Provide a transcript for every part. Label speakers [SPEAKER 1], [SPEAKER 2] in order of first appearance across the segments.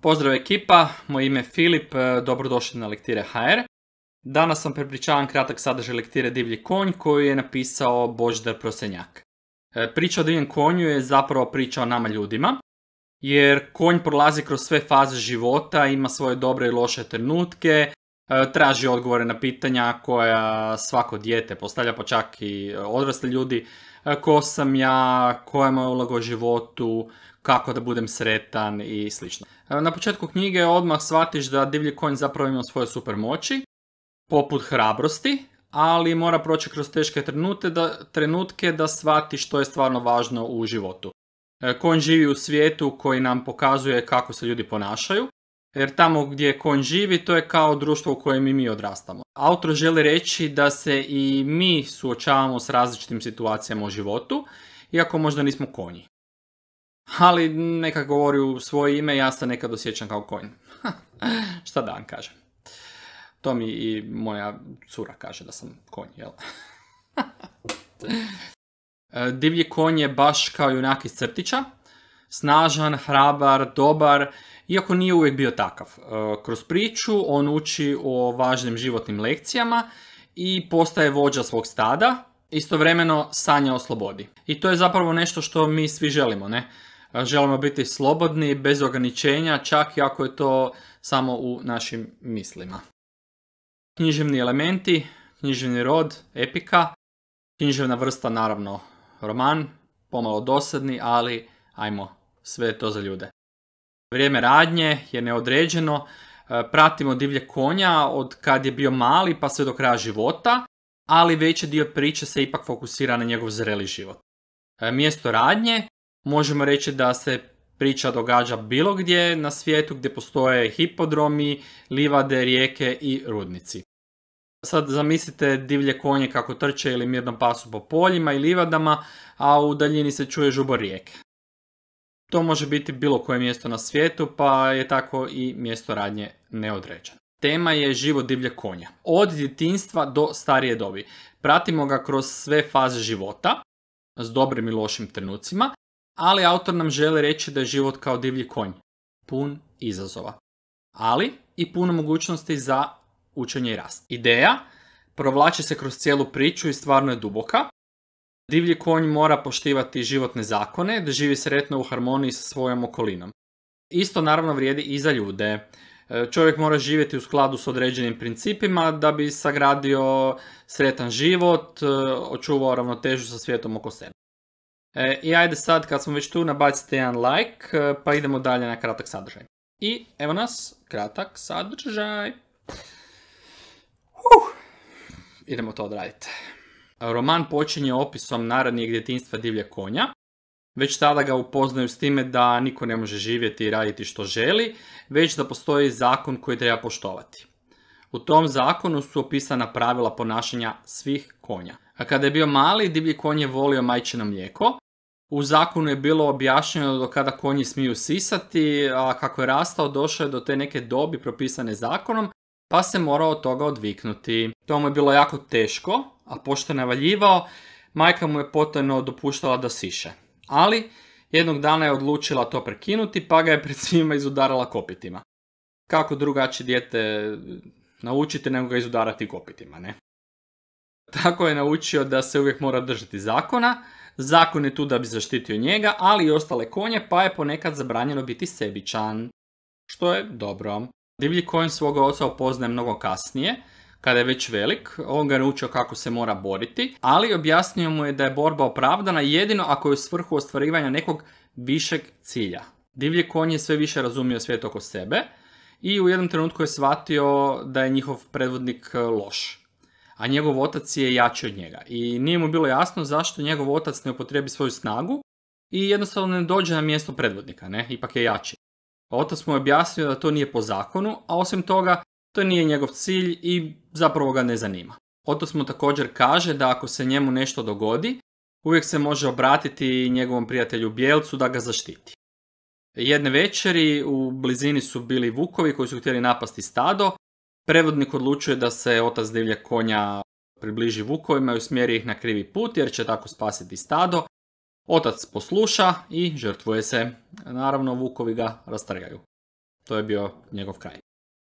[SPEAKER 1] Pozdrav ekipa, moje ime je Filip, e, dobrodošli na Lektire HR. Danas vam prepričavam kratak sadržaj Lektire Divlji konj koju je napisao Božidar Prosenjak. E, priča o divljem konju je zapravo priča o nama ljudima, jer konj prolazi kroz sve faze života, ima svoje dobre i loše trenutke, e, traži odgovore na pitanja koja svako dijete postavlja, pa čak i odrasli ljudi, ko sam ja, koja je moja uloga u životu, kako da budem sretan i slično. Na početku knjige odmah shvatiš da divlji konj zapravo ima svoje super moći, poput hrabrosti, ali mora proći kroz teške trenutke da shvati što je stvarno važno u životu. E, konj živi u svijetu koji nam pokazuje kako se ljudi ponašaju, jer tamo gdje konj živi to je kao društvo u kojem i mi odrastamo. Autor želi reći da se i mi suočavamo s različitim situacijama u životu, iako možda nismo konji ali neka govori u svoje ime, ja se nekad osjećam kao konj. Šta da vam kažem? To mi i moja cura kaže da sam konj, jel? E, divlji konj je baš kao junak iz crtića. Snažan, hrabar, dobar, iako nije uvijek bio takav. E, kroz priču on uči o važnim životnim lekcijama i postaje vođa svog stada, istovremeno sanja o slobodi. I to je zapravo nešto što mi svi želimo, ne? E, želimo biti slobodni, bez ograničenja, čak i ako je to samo u našim mislima. Književni elementi, književni rod, epika, književna vrsta naravno roman, pomalo dosadni, ali ajmo, sve to za ljude. Vrijeme radnje je neodređeno, e, pratimo divlje konja od kad je bio mali pa sve do kraja života, ali veći dio priče se ipak fokusira na njegov zreli život. E, mjesto radnje možemo reći da se priča događa bilo gdje na svijetu gdje postoje hipodromi, livade, rijeke i rudnici. Sad zamislite divlje konje kako trče ili mirnom pasu po poljima i livadama, a u daljini se čuje žubo rijeke. To može biti bilo koje mjesto na svijetu, pa je tako i mjesto radnje neodređeno. Tema je život divlje konja. Od djetinstva do starije dobi. Pratimo ga kroz sve faze života, s dobrim i lošim trenucima, ali autor nam želi reći da je život kao divlji konj, pun izazova, ali i puno mogućnosti za učenje i rast. Ideja provlači se kroz cijelu priču i stvarno je duboka. Divlji konj mora poštivati životne zakone da živi sretno u harmoniji sa svojom okolinom. Isto naravno vrijedi i za ljude. E, čovjek mora živjeti u skladu s određenim principima da bi sagradio sretan život, e, očuvao ravnotežu sa svijetom oko sebe. E, I ajde sad kad smo već tu nabacite jedan like e, pa idemo dalje na kratak sadržaj. I evo nas, kratak sadržaj. Uh, idemo to odraditi. Roman počinje opisom narodnijeg djetinstva divlje konja. Već tada ga upoznaju s time da niko ne može živjeti i raditi što želi, već da postoji zakon koji treba poštovati. U tom zakonu su opisana pravila ponašanja svih konja. A kada je bio mali, divlji konj je volio majčino mlijeko. U zakonu je bilo objašnjeno do kada konji smiju sisati, a kako je rastao došao je do te neke dobi propisane zakonom, pa se morao od toga odviknuti. To mu je bilo jako teško, a pošto je navaljivao, majka mu je potajno dopuštala da siše. Ali, jednog dana je odlučila to prekinuti, pa ga je pred svima izudarala kopitima. Kako drugačije dijete naučiti nego ga izudarati kopitima, ne? Tako je naučio da se uvijek mora držati zakona, zakon je tu da bi zaštitio njega, ali i ostale konje, pa je ponekad zabranjeno biti sebičan. Što je dobro. Divlji konj svoga oca opoznaje mnogo kasnije, kada je već velik, on ga je naučio kako se mora boriti, ali objasnio mu je da je borba opravdana jedino ako je u svrhu ostvarivanja nekog višeg cilja. Divlji konj je sve više razumio svijet oko sebe, i u jednom trenutku je shvatio da je njihov predvodnik e, loš a njegov otac je jači od njega. I nije mu bilo jasno zašto njegov otac ne upotrebi svoju snagu i jednostavno ne dođe na mjesto predvodnika, ne? ipak je jači. Otac mu je objasnio da to nije po zakonu, a osim toga to nije njegov cilj i zapravo ga ne zanima. Otac mu također kaže da ako se njemu nešto dogodi, uvijek se može obratiti njegovom prijatelju Bijelcu da ga zaštiti. Jedne večeri u blizini su bili vukovi koji su htjeli napasti stado. Prevodnik odlučuje da se otac divlja konja približi vukovima i usmjeri ih na krivi put jer će tako spasiti stado. Otac posluša i žrtvuje se. Naravno, vukovi ga rastrgaju. To je bio njegov kraj.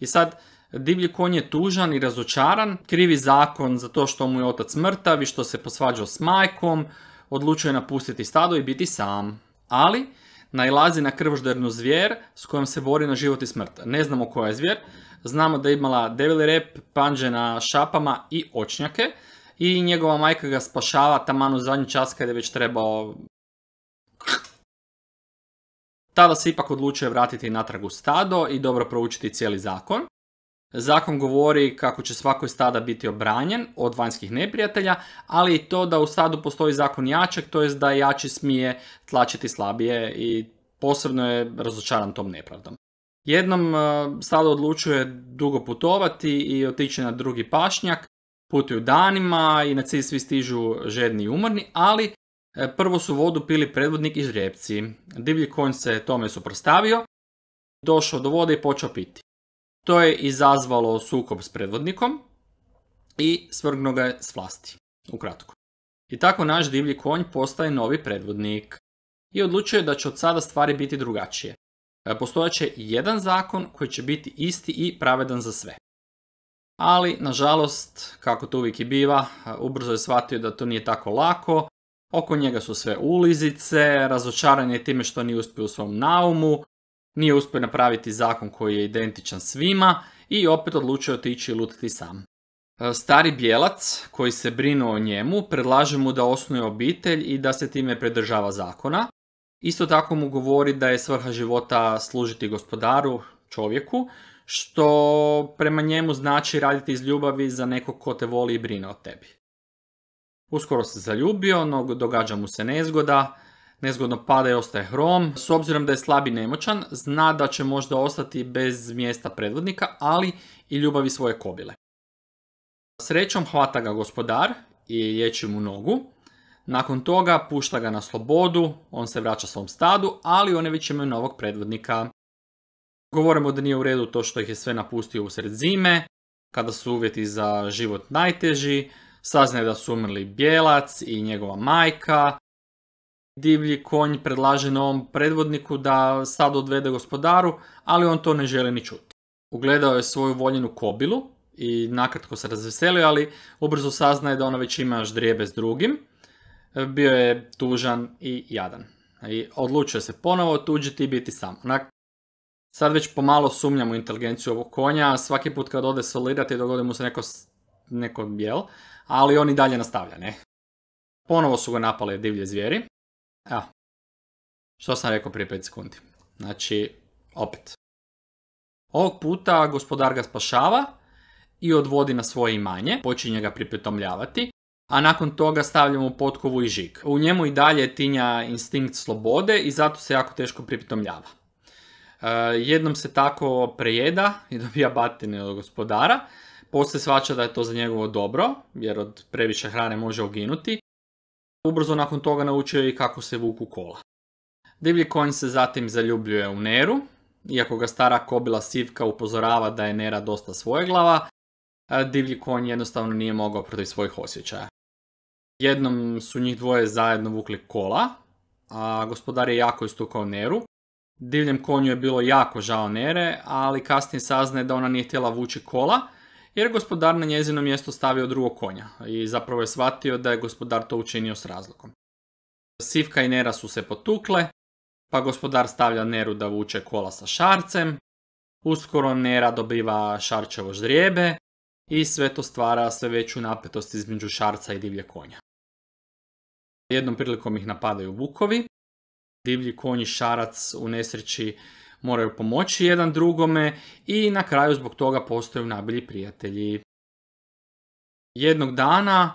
[SPEAKER 1] I sad, divlji konj je tužan i razočaran, krivi zakon za to što mu je otac mrtav i što se posvađao s majkom, odlučuje napustiti stado i biti sam. Ali, Najlazi na krvoždernu zvijer s kojom se bori na život i smrt. Ne znamo koja je zvijer, znamo da je imala devil rep, panđe na šapama i očnjake i njegova majka ga spašava taman u zadnji čas kad je već trebao... Tada se ipak odlučuje vratiti natrag u stado i dobro proučiti cijeli zakon. Zakon govori kako će svako stada biti obranjen od vanjskih neprijatelja, ali i to da u stadu postoji zakon jačeg, to jest da jači smije tlačiti slabije i posebno je razočaran tom nepravdom. Jednom e, stado odlučuje dugo putovati i otiče na drugi pašnjak, putuju danima i na cilj svi stižu žedni i umorni, ali e, prvo su vodu pili predvodnik iz Repciji, Divlji konj se tome suprostavio, došao do vode i počeo piti. To je izazvalo sukob s predvodnikom i svrgnuo ga je s vlasti, ukratko. I tako naš divlji konj postaje novi predvodnik i odlučuje da će od sada stvari biti drugačije. E, postojat će jedan zakon koji će biti isti i pravedan za sve. Ali, nažalost, kako to uvijek i biva, e, ubrzo je shvatio da to nije tako lako, oko njega su sve ulizice, razočaran je time što nije uspio u svom naumu, nije uspio napraviti zakon koji je identičan svima i opet odlučio otići i lutati sam. E, stari bijelac koji se brinu o njemu predlaže mu da osnuje obitelj i da se time predržava zakona. Isto tako mu govori da je svrha života služiti gospodaru, čovjeku, što prema njemu znači raditi iz ljubavi za nekog ko te voli i brine o tebi. Uskoro se zaljubio, no događa mu se nezgoda, nezgodno pada i ostaje hrom. S obzirom da je slab i nemoćan, zna da će možda ostati bez mjesta predvodnika, ali i ljubavi svoje kobile. Srećom hvata ga gospodar i liječi mu nogu. Nakon toga pušta ga na slobodu, on se vraća svom stadu, ali one već imaju novog predvodnika. Govorimo da nije u redu to što ih je sve napustio usred zime, kada su uvjeti za život najteži, saznaje da su umrli bijelac i njegova majka, divlji konj predlaže novom predvodniku da sad odvede gospodaru, ali on to ne želi ni čuti. Ugledao je svoju voljenu kobilu i nakratko se razveselio, ali ubrzo saznaje da ona već ima ždrijebe s drugim. Bio je tužan i jadan. I odlučio se ponovo tuđiti i biti sam. sad već pomalo sumnjam u inteligenciju ovog konja, svaki put kad ode solidati dogodi mu se neko, neko bijel, ali on i dalje nastavlja, ne? Ponovo su ga napale divlje zvijeri, Evo. Što sam rekao prije 5 sekundi. Znači, opet. Ovog puta gospodar ga spašava i odvodi na svoje imanje, počinje ga pripetomljavati, a nakon toga stavljamo potkovu i žik. U njemu i dalje tinja instinkt slobode i zato se jako teško pripetomljava. E, jednom se tako prejeda i dobija batine od gospodara, poslije svača da je to za njegovo dobro, jer od previše hrane može oginuti, Ubrzo nakon toga naučio je i kako se vuku kola. Divlji konj se zatim zaljubljuje u Neru, iako ga stara kobila Sivka upozorava da je Nera dosta glava, divlji konj jednostavno nije mogao protiv svojih osjećaja. Jednom su njih dvoje zajedno vukli kola, a gospodar je jako istukao Neru. Divljem konju je bilo jako žao Nere, ali kasnije saznaje da ona nije htjela vući kola, jer gospodar na njezino mjesto stavio drugog konja i zapravo je shvatio da je gospodar to učinio s razlogom. Sivka i Nera su se potukle, pa gospodar stavlja Neru da vuče kola sa šarcem, uskoro Nera dobiva šarčevo ždrijebe i sve to stvara sve veću napetost između šarca i divlje konja. Jednom prilikom ih napadaju vukovi, divlji konji šarac u nesreći moraju pomoći jedan drugome i na kraju zbog toga postaju najbolji prijatelji. Jednog dana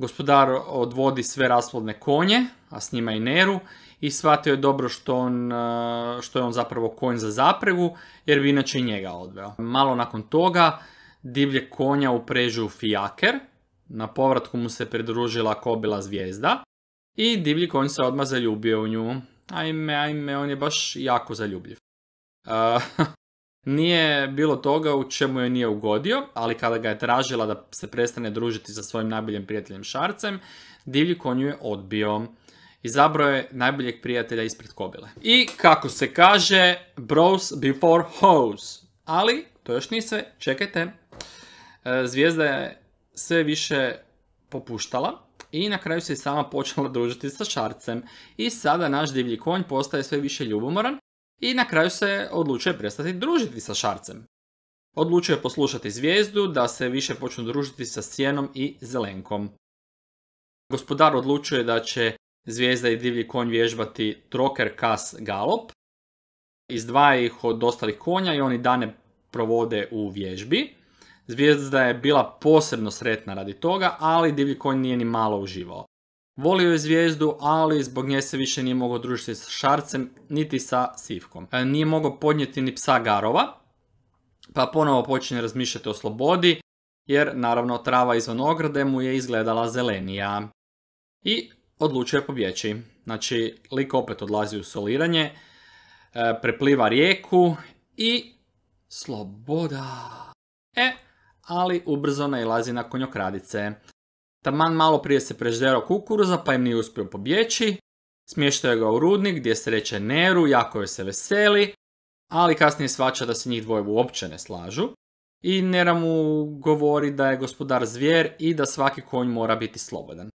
[SPEAKER 1] gospodar odvodi sve rasplodne konje, a s njima i Neru, i shvatio je dobro što, on, e, što je on zapravo konj za zapregu, jer bi inače njega odveo. Malo nakon toga divlje konja uprežu u fijaker, na povratku mu se pridružila kobila zvijezda i divlji konj se odmah zaljubio u nju. Ajme, ajme, on je baš jako zaljubljiv. nije bilo toga u čemu je nije ugodio, ali kada ga je tražila da se prestane družiti sa svojim najboljim prijateljem Šarcem, divlji konj je odbio. Izabrao je najboljeg prijatelja ispred kobile. I kako se kaže, bros before hoes. Ali, to još nije sve, čekajte. E, zvijezda je sve više popuštala i na kraju se i sama počela družiti sa šarcem. I sada naš divlji konj postaje sve više ljubomoran i na kraju se odlučuje prestati družiti sa Šarcem. Odlučuje poslušati zvijezdu da se više počnu družiti sa Sjenom i Zelenkom. Gospodar odlučuje da će zvijezda i divlji konj vježbati troker kas galop. Izdvaja ih od ostalih konja i oni dane provode u vježbi. Zvijezda je bila posebno sretna radi toga, ali divlji konj nije ni malo uživao. Volio je zvijezdu, ali zbog nje se više nije mogao družiti sa šarcem, niti sa sivkom. E, nije mogao podnijeti ni psa garova, pa ponovo počinje razmišljati o slobodi, jer naravno trava izvan ograde mu je izgledala zelenija. I odlučuje pobjeći. Znači, lik opet odlazi u soliranje, e, prepliva rijeku i sloboda. E, ali ubrzo nailazi na konjokradice. Taman malo prije se prežderao kukuruza pa im nije uspio pobjeći. Smještao ga u rudnik gdje sreće Neru, jako joj se veseli, ali kasnije svača da se njih dvoje uopće ne slažu. I Nera mu govori da je gospodar zvijer i da svaki konj mora biti slobodan.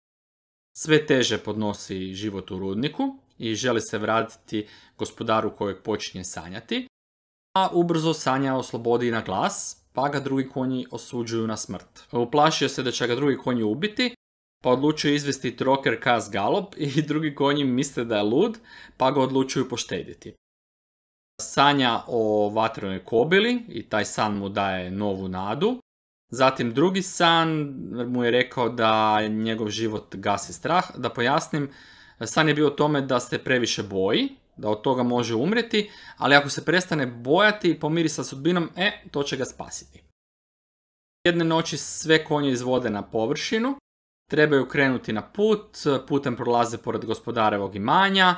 [SPEAKER 1] Sve teže podnosi život u rudniku i želi se vratiti gospodaru kojeg počinje sanjati, a ubrzo sanja o slobodi na glas, pa ga drugi konji osuđuju na smrt. Uplašio se da će ga drugi konji ubiti, pa odlučuje izvesti troker kas galop i drugi konji misle da je lud, pa ga odlučuju poštediti. Sanja o vatrenoj kobili i taj san mu daje novu nadu. Zatim drugi san mu je rekao da njegov život gasi strah. Da pojasnim, san je bio o tome da se previše boji da od toga može umreti, ali ako se prestane bojati i pomiri sa sudbinom, e, to će ga spasiti. Jedne noći sve konje izvode na površinu, trebaju krenuti na put, putem prolaze pored gospodarevog imanja,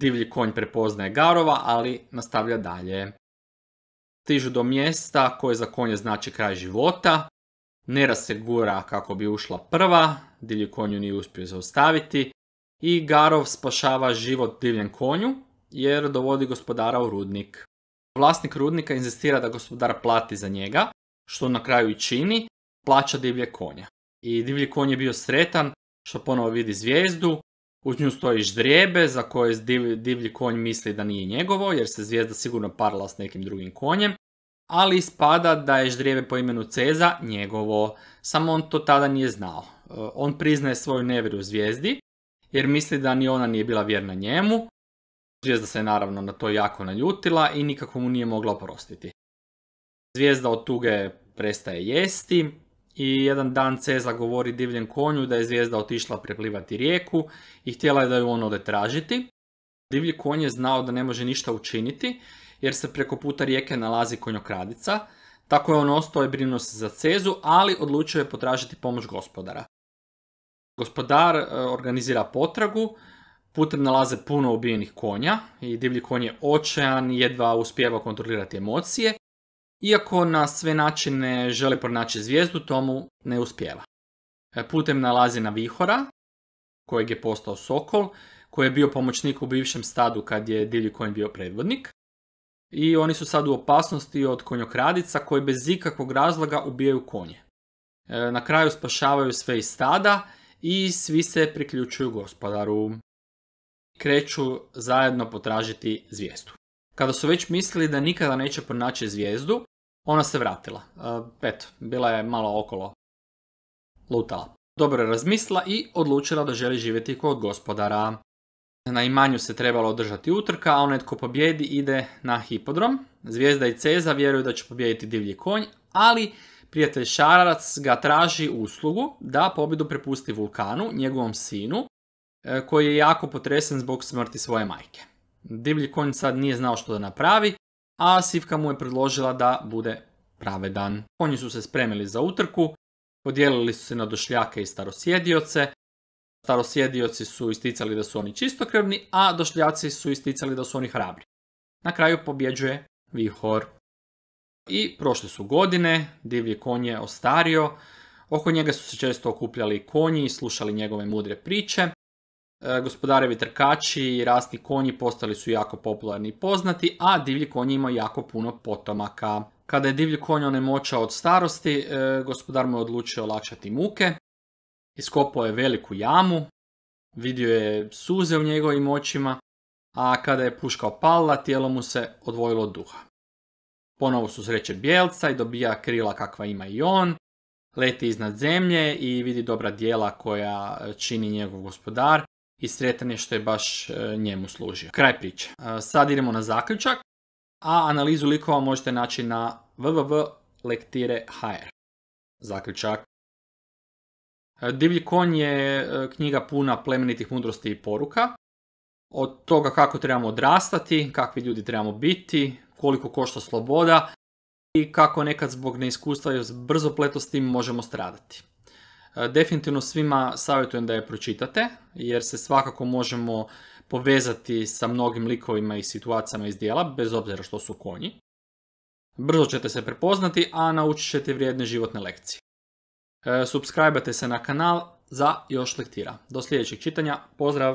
[SPEAKER 1] divlji konj prepoznaje garova, ali nastavlja dalje. Stižu do mjesta koje za konje znači kraj života, Nera se gura kako bi ušla prva, divlji konju nije uspio zaustaviti, i Garov spašava život divljem konju jer dovodi gospodara u rudnik. Vlasnik rudnika inzistira da gospodar plati za njega, što na kraju i čini, plaća divlje konja. I divlji konj je bio sretan što ponovo vidi zvijezdu, uz nju stoji ždrijebe za koje divlji, konj misli da nije njegovo jer se zvijezda sigurno parla s nekim drugim konjem, ali ispada da je ždrijebe po imenu Ceza njegovo, samo on to tada nije znao. E, on priznaje svoju nevjeru zvijezdi jer misli da ni ona nije bila vjerna njemu. Zvijezda se naravno na to jako naljutila i nikako mu nije mogla oprostiti. Zvijezda od tuge prestaje jesti i jedan dan Ceza govori divljem konju da je zvijezda otišla preplivati rijeku i htjela je da ju on ode tražiti. Divlji konj je znao da ne može ništa učiniti jer se preko puta rijeke nalazi konjokradica, tako je on ostao i brinuo se za Cezu, ali odlučio je potražiti pomoć gospodara. Gospodar e, organizira potragu, putem nalaze puno ubijenih konja i divlji konj je očajan, jedva uspijeva kontrolirati emocije, iako na sve načine želi pronaći zvijezdu, tomu ne uspijeva. E, putem nalazi na vihora, kojeg je postao Sokol, koji je bio pomoćnik u bivšem stadu kad je divlji konj bio predvodnik. I oni su sad u opasnosti od konjokradica koji bez ikakvog razloga ubijaju konje. E, na kraju spašavaju sve iz stada i svi se priključuju gospodaru. Kreću zajedno potražiti zvijezdu. Kada su već mislili da nikada neće pronaći zvijezdu, ona se vratila. E, eto, bila je malo okolo. Lutala. Dobro je razmislila i odlučila da želi živjeti kod gospodara. Na imanju se trebalo održati utrka, a onaj tko pobjedi ide na hipodrom. Zvijezda i Ceza vjeruju da će pobijediti divlji konj, ali Prijatelj Šararac ga traži uslugu da pobjedu prepusti Vulkanu, njegovom sinu, e, koji je jako potresen zbog smrti svoje majke. Divlji konj sad nije znao što da napravi, a Sivka mu je predložila da bude pravedan. Konji su se spremili za utrku, podijelili su se na došljake i starosjedioce, starosjedioci su isticali da su oni čistokrvni, a došljaci su isticali da su oni hrabri. Na kraju pobjeđuje Vihor. I prošle su godine, divlji konj je ostario, oko njega su se često okupljali konji i slušali njegove mudre priče. E, gospodarevi trkači i rasni konji postali su jako popularni i poznati, a divlji konj ima jako puno potomaka. Kada je divlji konj onemoćao od starosti, e, gospodar mu je odlučio olakšati muke. Iskopao je veliku jamu, vidio je suze u njegovim očima, a kada je puška palla, tijelo mu se odvojilo od duha. Ponovo su susreće bijelca i dobija krila kakva ima i on. Leti iznad zemlje i vidi dobra dijela koja čini njegov gospodar i sretan je što je baš e, njemu služio. Kraj priče. E, sad idemo na zaključak, a analizu likova možete naći na www.lektire.hr. Zaključak. E, Divlji konj je knjiga puna plemenitih mudrosti i poruka. Od toga kako trebamo odrastati, kakvi ljudi trebamo biti, koliko košta sloboda i kako nekad zbog neiskustva i tim možemo stradati. E, definitivno svima savjetujem da je pročitate, jer se svakako možemo povezati sa mnogim likovima i situacijama iz dijela, bez obzira što su konji. Brzo ćete se prepoznati, a naučit ćete vrijedne životne lekcije. E, Subskrajbate se na kanal za još lektira. Do sljedećeg čitanja, pozdrav!